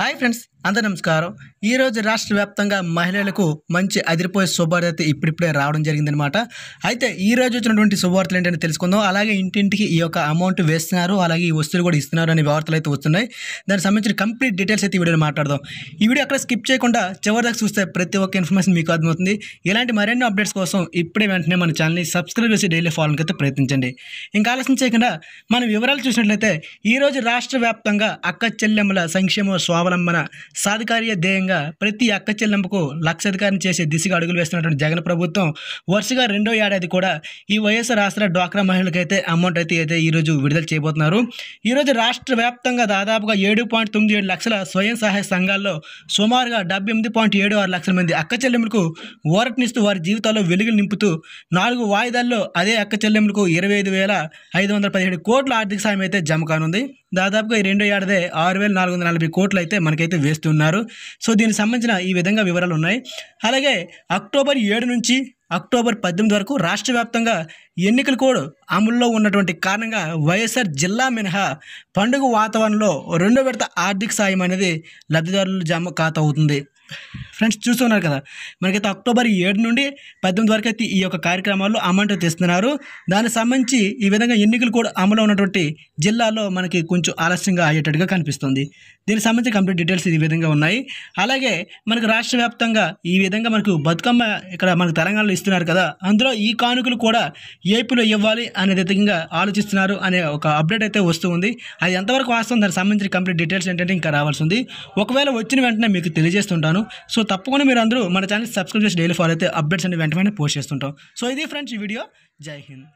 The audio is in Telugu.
హాయ్ ఫ్రెండ్స్ అందరు నమస్కారం ఈరోజు రాష్ట్ర వ్యాప్తంగా మహిళలకు మంచి అదిరిపోయే శుభార్త ఇప్పుడిప్పుడే రావడం జరిగిందనమాట అయితే ఈ రోజు వచ్చినటువంటి శుభార్తలు ఏంటని తెలుసుకుందాం అలాగే ఇంటింటికి ఈ యొక్క అమౌంట్ వేస్తున్నారు అలాగే ఈ వస్తువులు కూడా ఇస్తున్నారు అనే వార్తలు అయితే వస్తున్నాయి దానికి సంబంధించిన కంప్లీట్ డీటెయిల్స్ అయితే ఈ వీడియోని మాట్లాడదాం ఈ వీడియో అక్కడ స్కిప్ చేయకుండా చివరిదాకా చూస్తే ప్రతి ఒక్క ఇన్ఫర్మేషన్ మీకు అర్థమవుతుంది ఇలాంటి మరెన్నో అప్డేట్స్ కోసం ఇప్పుడే వెంటనే మన ఛానల్ని సబ్స్క్రైబ్ చేసి డైలీ ఫాలోకి అయితే ప్రయత్నించండి ఇంకా ఆలస్యం చేయకుండా మనం వివరాలు చూసినట్లయితే ఈరోజు రాష్ట్ర వ్యాప్తంగా అక్క చెల్లెమ్మల సంక్షేమ స్వామి స్వావలంబన సాధికార్య ధ్యేయంగా ప్రతి అక్క చెల్లింపుకు లక్షాధికారం చేసే దిశగా అడుగులు వేస్తున్నటువంటి జగన్ ప్రభుత్వం వరుసగా రెండో ఏడాది కూడా ఈ వైఎస్ఆర్ ఆసరా డ్వాక్రా మహిళలకైతే అమౌంట్ అయితే అయితే ఈరోజు విడుదల చేయబోతున్నారు ఈరోజు రాష్ట్ర వ్యాప్తంగా దాదాపుగా ఏడు పాయింట్ తొమ్మిది ఏడు లక్షల స్వయం సహాయ సంఘాల్లో సుమారుగా డెబ్బై ఎనిమిది పాయింట్ ఏడు ఆరు లక్షల మంది అక్క చెల్లెములకు ఓరటినిస్తూ వారి జీవితాల్లో వెలుగులు నింపుతూ నాలుగు వాయిదాల్లో అదే అక్క చెల్లెములకు ఇరవై ఐదు వేల ఐదు వందల పదిహేడు కోట్ల ఆర్థిక సాయం అయితే జమ కానుంది దాదాపుగా ఈ రెండో ఏడాదే ఆరు వేల నాలుగు వందల నలభై కోట్లు అయితే మనకైతే వేస్తున్నారు సో దీనికి సంబంధించిన ఈ విధంగా వివరాలు ఉన్నాయి అలాగే అక్టోబర్ ఏడు నుంచి అక్టోబర్ పద్దెనిమిది వరకు రాష్ట్ర వ్యాప్తంగా ఎన్నికల కోడ్ అమల్లో ఉన్నటువంటి కారణంగా వైఎస్ఆర్ జిల్లా మినహా పండుగ వాతావరణంలో రెండో విడత ఆర్థిక సాయం అనేది లబ్ధిదారుల జమ ఖాతా అవుతుంది ఫ్రెండ్స్ చూస్తున్నారు కదా మనకైతే అక్టోబర్ ఏడు నుండి పద్దెనిమిది వరకు అయితే ఈ యొక్క కార్యక్రమాలు అమౌంట్ తెస్తున్నారు దానికి సంబంధించి ఈ విధంగా ఎన్నికలు కూడా అమలు ఉన్నటువంటి జిల్లాలో మనకి కొంచెం ఆలస్యంగా అయ్యేటట్టుగా కనిపిస్తుంది దీనికి సంబంధించి కంప్లీట్ డీటెయిల్స్ ఈ విధంగా ఉన్నాయి అలాగే మనకు రాష్ట్ర వ్యాప్తంగా ఈ విధంగా మనకు బతుకమ్మ ఇక్కడ మనకు తెలంగాణలో ఇస్తున్నారు కదా అందులో ఈ కానుకలు కూడా ఏపీలో ఇవ్వాలి అనే విధంగా ఆలోచిస్తున్నారు అనే ఒక అప్డేట్ అయితే వస్తూ ఉంది అది ఎంతవరకు వాస్తవం దానికి సంబంధించిన కంప్లీట్ డీటెయిల్స్ ఏంటంటే ఇంకా రావాల్సి ఉంది ఒకవేళ వచ్చిన వెంటనే మీకు తెలియజేస్తుంటాను చేస్తున్నాను సో తప్పకుండా మీరు అందరూ మన ఛానల్ సబ్స్క్రైబ్ చేసి డైలీ ఫాలో అయితే అప్డేట్స్ అనేవి వెంటనే పోస్ట్ చేస్తుంటాం సో ఇది ఫ్రెండ్స్ ఈ వీడియో జై హింద్